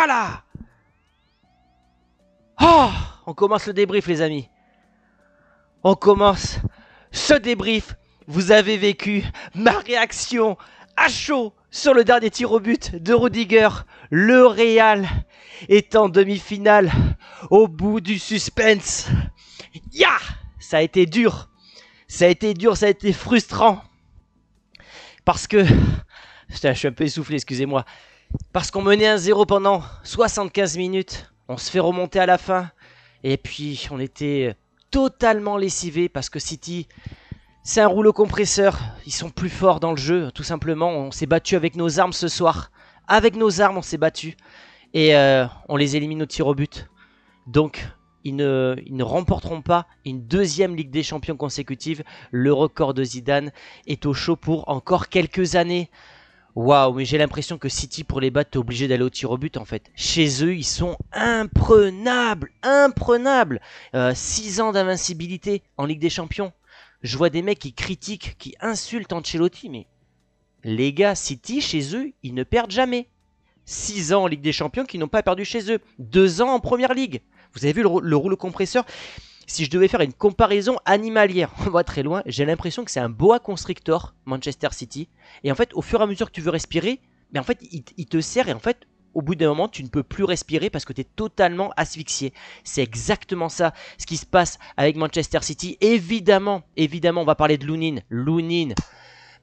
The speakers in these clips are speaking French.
Voilà Oh On commence le débrief, les amis. On commence ce débrief. Vous avez vécu ma réaction à chaud sur le dernier tir au but de Rudiger. Le Real est en demi-finale au bout du suspense. Ya Ça a été dur. Ça a été dur, ça a été frustrant. Parce que... Putain, je suis un peu essoufflé, excusez-moi. Parce qu'on menait un 0 pendant 75 minutes, on se fait remonter à la fin. Et puis on était totalement lessivé parce que City, c'est un rouleau compresseur. Ils sont plus forts dans le jeu, tout simplement. On s'est battu avec nos armes ce soir. Avec nos armes, on s'est battu. Et euh, on les élimine au tir au but. Donc, ils ne, ils ne, remporteront pas une deuxième Ligue des Champions consécutive. Le record de Zidane est au chaud pour encore quelques années. Waouh, mais j'ai l'impression que City pour les battre, est obligé d'aller au tir au but en fait. Chez eux, ils sont imprenables, imprenables. 6 euh, ans d'invincibilité en Ligue des Champions. Je vois des mecs qui critiquent, qui insultent Ancelotti, mais les gars, City chez eux, ils ne perdent jamais. 6 ans en Ligue des Champions qui n'ont pas perdu chez eux. 2 ans en Première Ligue. Vous avez vu le rouleau compresseur si je devais faire une comparaison animalière, on va très loin, j'ai l'impression que c'est un boa constrictor, Manchester City. Et en fait, au fur et à mesure que tu veux respirer, mais en fait, il, te sert et en fait, au bout d'un moment, tu ne peux plus respirer parce que tu es totalement asphyxié. C'est exactement ça ce qui se passe avec Manchester City. Évidemment, évidemment, on va parler de Lunin, Lunin.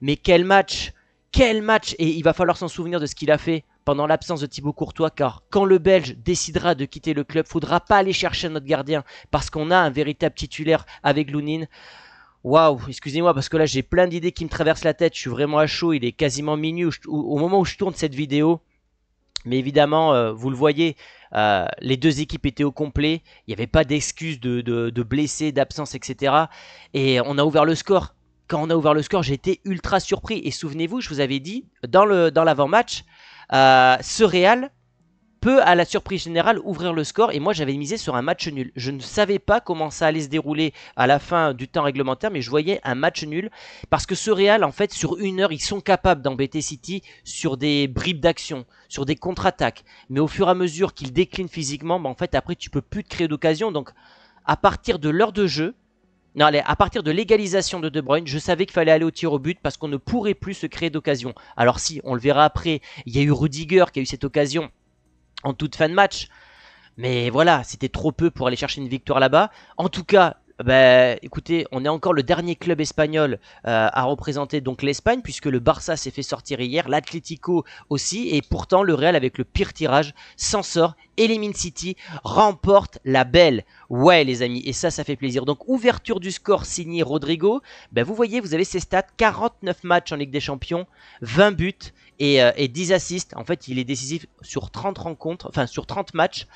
mais quel match Quel match Et il va falloir s'en souvenir de ce qu'il a fait pendant l'absence de Thibaut Courtois, car quand le Belge décidera de quitter le club, faudra pas aller chercher notre gardien, parce qu'on a un véritable titulaire avec Lounine. Waouh, excusez-moi parce que là j'ai plein d'idées qui me traversent la tête, je suis vraiment à chaud, il est quasiment minuit au moment où je tourne cette vidéo. Mais évidemment, euh, vous le voyez, euh, les deux équipes étaient au complet. Il n'y avait pas d'excuses de, blessés, d'absence, etc. Et on a ouvert le score. Quand on a ouvert le score, j'ai été ultra surpris. Et souvenez-vous, je vous avais dit dans l'avant-match, euh, ce Real peut, à la surprise générale, ouvrir le score. Et moi, j'avais misé sur un match nul. Je ne savais pas comment ça allait se dérouler à la fin du temps réglementaire, mais je voyais un match nul. Parce que ce Real, en fait, sur une heure, ils sont capables d'embêter City sur des bribes d'action, sur des contre-attaques. Mais au fur et à mesure qu'ils déclinent physiquement, bah, en fait, après, tu peux plus te créer d'occasion. Donc, à partir de l'heure de jeu, non, allez, à partir de l'égalisation de De Bruyne, je savais qu'il fallait aller au tir au but parce qu'on ne pourrait plus se créer d'occasion. Alors si, on le verra après, il y a eu Rudiger qui a eu cette occasion en toute fin de match. Mais voilà, c'était trop peu pour aller chercher une victoire là-bas. En tout cas, ben, écoutez, on est encore le dernier club espagnol euh, à représenter donc l'Espagne, puisque le Barça s'est fait sortir hier, l'Atlético aussi, et pourtant le Real avec le pire tirage s'en sort, élimine City, remporte la belle. Ouais, les amis, et ça, ça fait plaisir. Donc, ouverture du score signé Rodrigo. Ben, vous voyez, vous avez ses stats 49 matchs en Ligue des Champions, 20 buts et, 10 euh, assists. En fait, il est décisif sur 30 rencontres, enfin, sur 30 matchs.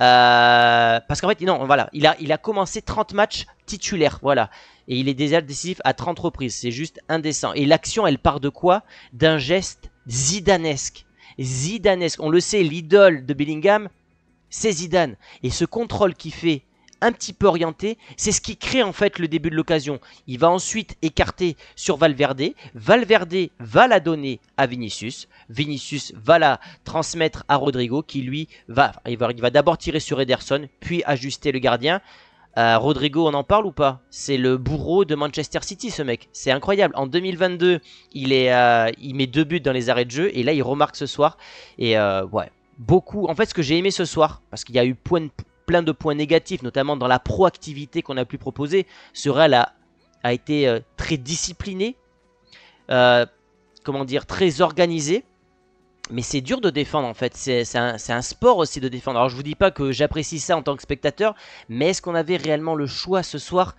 Euh, parce qu'en fait, non, voilà, il a, il a commencé 30 matchs titulaires, voilà. Et il est déjà décisif à 30 reprises. C'est juste indécent. Et l'action, elle part de quoi D'un geste zidanesque. Zidanesque. On le sait, l'idole de Bellingham, c'est Zidane. Et ce contrôle qu'il fait un petit peu orienté. C'est ce qui crée en fait le début de l'occasion. Il va ensuite écarter sur Valverde. Valverde va la donner à Vinicius. Vinicius va la transmettre à Rodrigo qui lui va, il va, d'abord tirer sur Ederson, puis ajuster le gardien. Euh, Rodrigo, on en parle ou pas C'est le bourreau de Manchester City, ce mec. C'est incroyable. En 2022, il, est, euh, il met deux buts dans les arrêts de jeu. Et là, il remarque ce soir. Et euh, ouais, beaucoup. En fait, ce que j'ai aimé ce soir, parce qu'il y a eu point de, plein de points négatifs, notamment dans la proactivité qu'on a pu proposer. Sorel a, a été euh, très discipliné, euh, comment dire, très organisé. Mais c'est dur de défendre en fait, c'est un, sport aussi de défendre. Alors je vous dis pas que j'apprécie ça en tant que spectateur, mais est-ce qu'on avait réellement le choix ce soir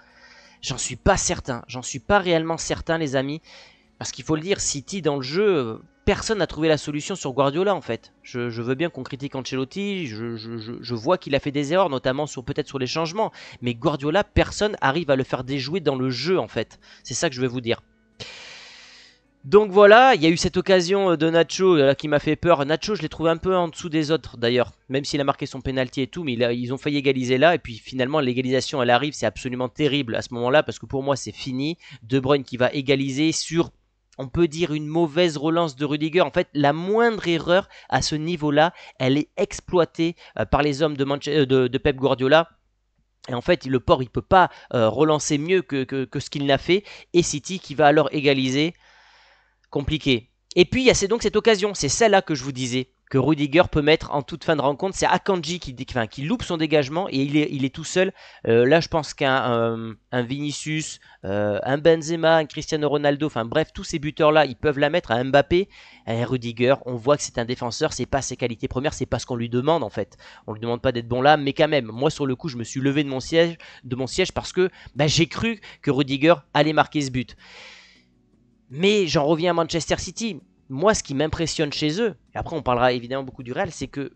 J'en suis pas certain, j'en suis pas réellement certain les amis. Parce qu'il faut le dire, City dans le jeu, personne n'a trouvé la solution sur Guardiola en fait. Je, veux bien qu'on critique Ancelotti, je, vois qu'il a fait des erreurs, notamment sur peut-être sur les changements, mais Guardiola, personne arrive à le faire déjouer dans le jeu en fait. C'est ça que je vais vous dire. Donc voilà, il y a eu cette occasion euh, de Nacho euh, qui m'a fait peur. Nacho, je l'ai trouvé un peu en dessous des autres d'ailleurs, même s'il a marqué son penalty et tout, mais ils ont failli égaliser là. Et puis finalement, l'égalisation, elle arrive, c'est absolument terrible à ce moment-là parce que pour moi, c'est fini. De Bruyne qui va égaliser sur on peut dire une mauvaise relance de Rudiger. En fait, la moindre erreur à ce niveau-là, elle est exploitée euh, par les hommes euh, de, Pep Guardiola. Et en fait, le port, il ne peut pas euh, relancer mieux que, que ce qu'il n'a fait. Et City qui va alors égaliser. Compliqué. Et puis, il y a donc cette occasion, c'est celle-là que je vous disais que Rudiger peut mettre en toute fin de rencontre. C'est Akanji qui, loupe son dégagement et il est, tout seul. Euh, là, je pense qu'un euh, un Vinicius, euh, un Benzema, un Cristiano Ronaldo, enfin bref, tous ces buteurs-là, ils peuvent la mettre à Mbappé. Rudiger, on voit que c'est un défenseur, c'est pas ses qualités premières, c'est pas ce qu'on lui demande en fait. On lui demande pas d'être bon là, mais quand même, moi sur le coup, je me suis levé de mon siège, de mon siège parce que bah, j'ai cru que Rudiger allait marquer ce but. Mais j'en reviens à Manchester City moi, ce qui m'impressionne chez eux, et après on parlera évidemment beaucoup du Real, c'est que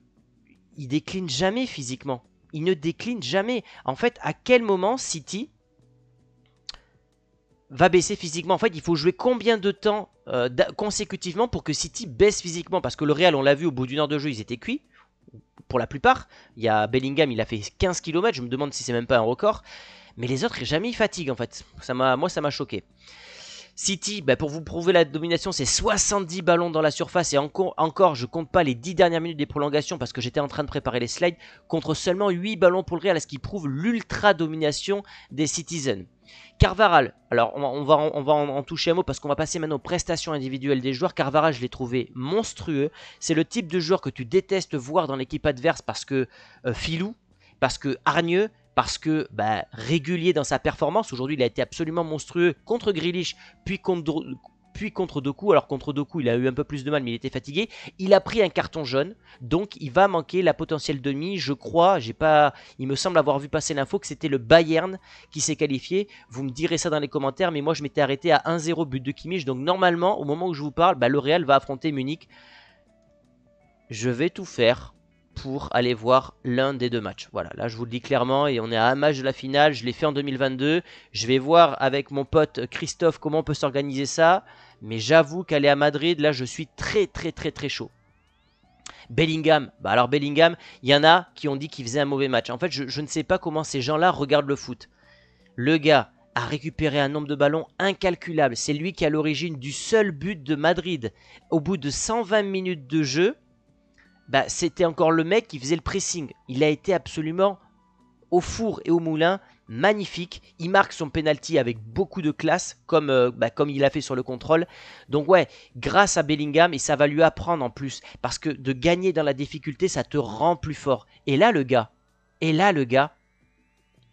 ils déclinent jamais physiquement. Ils ne déclinent jamais. En fait, à quel moment City va baisser physiquement En fait, il faut jouer combien de temps euh, consécutivement pour que City baisse physiquement Parce que le Real, on l'a vu au bout d'une heure de jeu, ils étaient cuits. Pour la plupart, il y a Bellingham, il a fait 15 km, je me demande si c'est même pas un record. Mais les autres, jamais ils fatiguent en fait. Ça moi, ça m'a choqué. City, ben, pour vous prouver la domination, c'est 70 ballons dans la surface. Et encore, je je compte pas les 10 dernières minutes des prolongations parce que j'étais en train de préparer les slides, contre seulement 8 ballons pour le Real, ce qui prouve l'ultra domination des Citizens. Carvaral, alors on, va, on va en, toucher un mot parce qu'on va passer maintenant aux prestations individuelles des joueurs. Carvaral, je l'ai trouvé monstrueux. C'est le type de joueur que tu détestes voir dans l'équipe adverse parce que euh, filou, parce que hargneux, parce que bah, régulier dans sa performance, aujourd'hui il a été absolument monstrueux contre Grealish, puis contre, puis contre Doku. Alors contre Doku, il a eu un peu plus de mal, mais il était fatigué. Il a pris un carton jaune, donc il va manquer la potentielle demi. Je crois, j'ai pas, il me semble avoir vu passer l'info que c'était le Bayern qui s'est qualifié. Vous me direz ça dans les commentaires, mais moi je m'étais arrêté à 1-0 but de Kimmich. Donc normalement, au moment où je vous parle, bah, le Real va affronter Munich. Je vais tout faire pour aller voir l'un des deux matchs. Voilà, là je vous le dis clairement et on est à un match de la finale, je l'ai fait en 2022, je vais voir avec mon pote Christophe comment on peut s'organiser ça, mais j'avoue qu'aller à Madrid, là je suis très très très très chaud. Bellingham, bah alors Bellingham, il y en a qui ont dit qu'il faisait un mauvais match. En fait, je, ne sais pas comment ces gens-là regardent le foot. Le gars a récupéré un nombre de ballons incalculable. C'est lui qui est à l'origine du seul but de Madrid. Au bout de 120 minutes de jeu, bah, c'était encore le mec qui faisait le pressing. Il a été absolument au four et au moulin, magnifique. Il marque son penalty avec beaucoup de classe, comme, euh, bah, comme il a fait sur le contrôle. Donc ouais, grâce à Bellingham, et ça va lui apprendre en plus, parce que de gagner dans la difficulté, ça te rend plus fort. Et là, le gars, et là, le gars,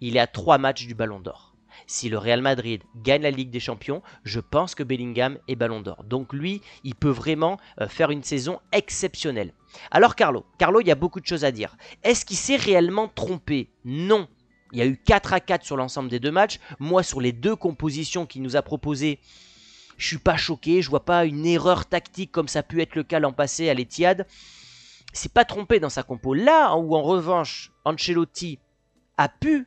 il est à 3 matchs du ballon d'or. Si le Real Madrid gagne la Ligue des Champions, je pense que Bellingham est ballon d'or. Donc lui, il peut vraiment euh, faire une saison exceptionnelle. Alors Carlo, Carlo, il y a beaucoup de choses à dire. Est-ce qu'il s'est réellement trompé Non. Il y a eu 4 à 4 sur l'ensemble des deux matchs. Moi, sur les deux compositions qu'il nous a proposées, je suis pas choqué. Je vois pas une erreur tactique comme ça a pu être le cas l'an passé à l'Etihad. C'est pas trompé dans sa compo. Là où en revanche, Ancelotti a pu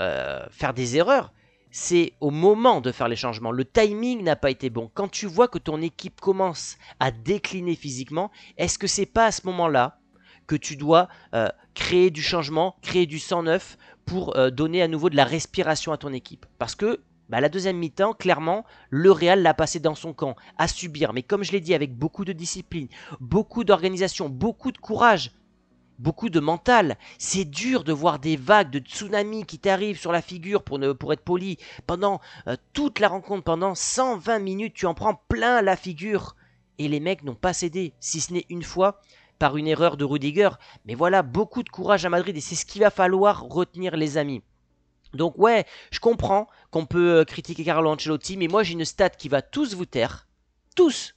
euh, faire des erreurs, c'est au moment de faire les changements. Le timing n'a pas été bon. Quand tu vois que ton équipe commence à décliner physiquement, est-ce que c'est pas à ce moment-là que tu dois euh, créer du changement, créer du sang neuf pour euh, donner à nouveau de la respiration à ton équipe Parce que bah, la deuxième mi-temps, clairement, le Real l'a passé dans son camp, à subir. Mais comme je l'ai dit, avec beaucoup de discipline, beaucoup d'organisation, beaucoup de courage beaucoup de mental. C'est dur de voir des vagues de tsunami qui t'arrivent sur la figure pour, ne, pour être poli. Pendant euh, toute la rencontre, pendant 120 minutes, tu en prends plein la figure. Et les mecs n'ont pas cédé, si ce n'est une fois, par une erreur de Rudiger. Mais voilà, beaucoup de courage à Madrid et c'est ce qu'il va falloir retenir les amis. Donc ouais, je comprends qu'on peut euh, critiquer Carlo Ancelotti, mais moi j'ai une stat qui va tous vous taire. Tous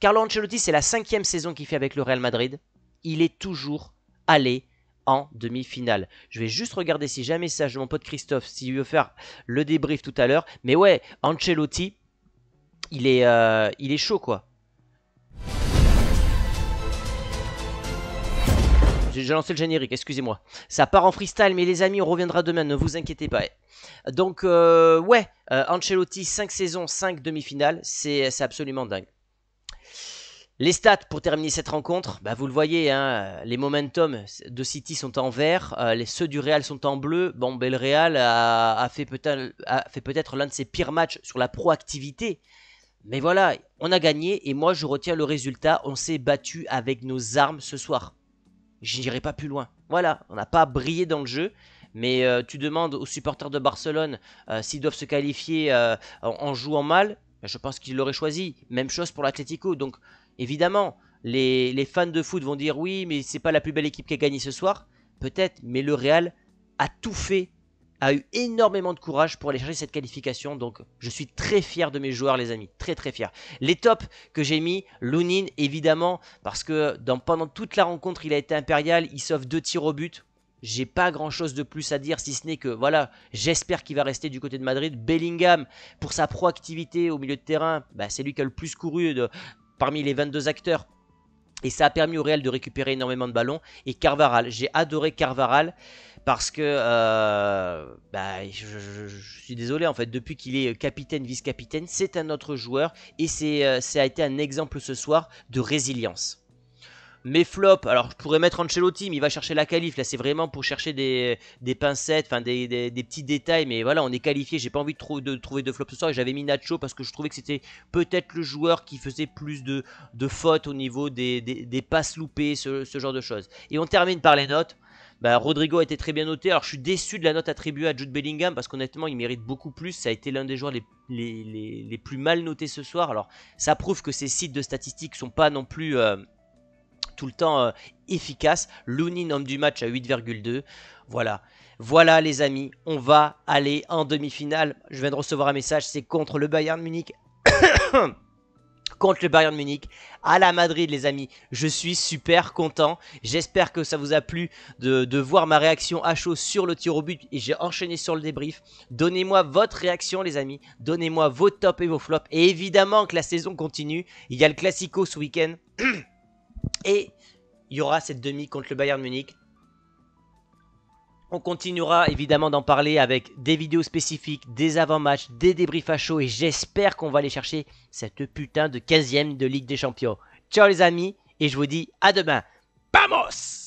Carlo Ancelotti, c'est la cinquième saison qu'il fait avec le Real Madrid. Il est toujours aller en demi-finale. Je vais juste regarder si jamais ça, de mon pote Christophe, s'il veut faire le débrief tout à l'heure. Mais ouais, Ancelotti, il est, euh, il est chaud quoi. J'ai lancé le générique, excusez-moi. Ça part en freestyle, mais les amis, on reviendra demain, ne vous inquiétez pas. Donc, euh, ouais, euh, Ancelotti, 5 saisons, 5 demi-finales, c'est absolument dingue. Les stats pour terminer cette rencontre, bah, vous le voyez, hein, euh, les momentum de City sont en vert, euh, les, ceux du Real sont en bleu. Bon, ben, le Real a, fait peut-être l'un de ses pires matchs sur la proactivité. Mais voilà, on a gagné et moi je retiens le résultat, on s'est battu avec nos armes ce soir. J'irai pas plus loin. Voilà, on n'a pas brillé dans le jeu, mais euh, tu demandes aux supporters de Barcelone s'ils doivent se qualifier en, jouant mal, ben, je pense qu'ils l'auraient choisi. Même chose pour l'Atlético, donc Évidemment, les, fans de foot vont dire oui, mais c'est pas la plus belle équipe qui a gagné ce soir. Peut-être, mais le Real a tout fait, a eu énormément de courage pour aller chercher cette qualification. Donc, je suis très fier de mes joueurs, les amis, très très fier. Les tops que j'ai mis, Lounine évidemment, parce que pendant toute la rencontre, il a été impérial, il sauve deux tirs au but. J'ai pas grand chose de plus à dire si ce n'est que voilà, j'espère qu'il va rester du côté de Madrid. Bellingham, pour sa proactivité au milieu de terrain, bah, c'est lui qui a le plus couru de, parmi les 22 acteurs. Et ça a permis au Real de récupérer énormément de ballons. Et Carvaral, j'ai adoré Carvaral parce que euh, bah, je, suis désolé en fait, depuis qu'il est capitaine, vice-capitaine, c'est un autre joueur et c'est, euh, ça a été un exemple ce soir de résilience. Mes flops, alors je pourrais mettre Ancelotti, mais il va chercher la qualif. Là, c'est vraiment pour chercher des, pincettes, enfin des, petits détails. Mais voilà, on est qualifié. J'ai pas envie de, trop de, trouver de flops ce soir. J'avais mis Nacho parce que je trouvais que c'était peut-être le joueur qui faisait plus de, de fautes au niveau des, passes loupées, ce, genre de choses. Et on termine par les notes. Bah, Rodrigo a été très bien noté. Alors, je suis déçu de la note attribuée à Jude Bellingham parce qu'honnêtement, il mérite beaucoup plus. Ça a été l'un des joueurs les, plus mal notés ce soir. Alors, ça prouve que ces sites de statistiques sont pas non plus. Euh, tout le temps euh, efficace. Looney, homme du match à 8,2. Voilà. Voilà les amis, on va aller en demi-finale. Je viens de recevoir un message, c'est contre le Bayern Munich. contre le Bayern Munich à la Madrid les amis. Je suis super content. J'espère que ça vous a plu de, voir ma réaction à chaud sur le tir au but et j'ai enchaîné sur le débrief. Donnez-moi votre réaction les amis. Donnez-moi vos tops et vos flops. Et évidemment que la saison continue. Il y a le Classico ce week-end. Et il y aura cette demi contre le Bayern Munich. On continuera évidemment d'en parler avec des vidéos spécifiques, des avant-matchs, des débriefs à chaud et j'espère qu'on va aller chercher cette putain de 15ème de Ligue des Champions. Ciao les amis et je vous dis à demain. Vamos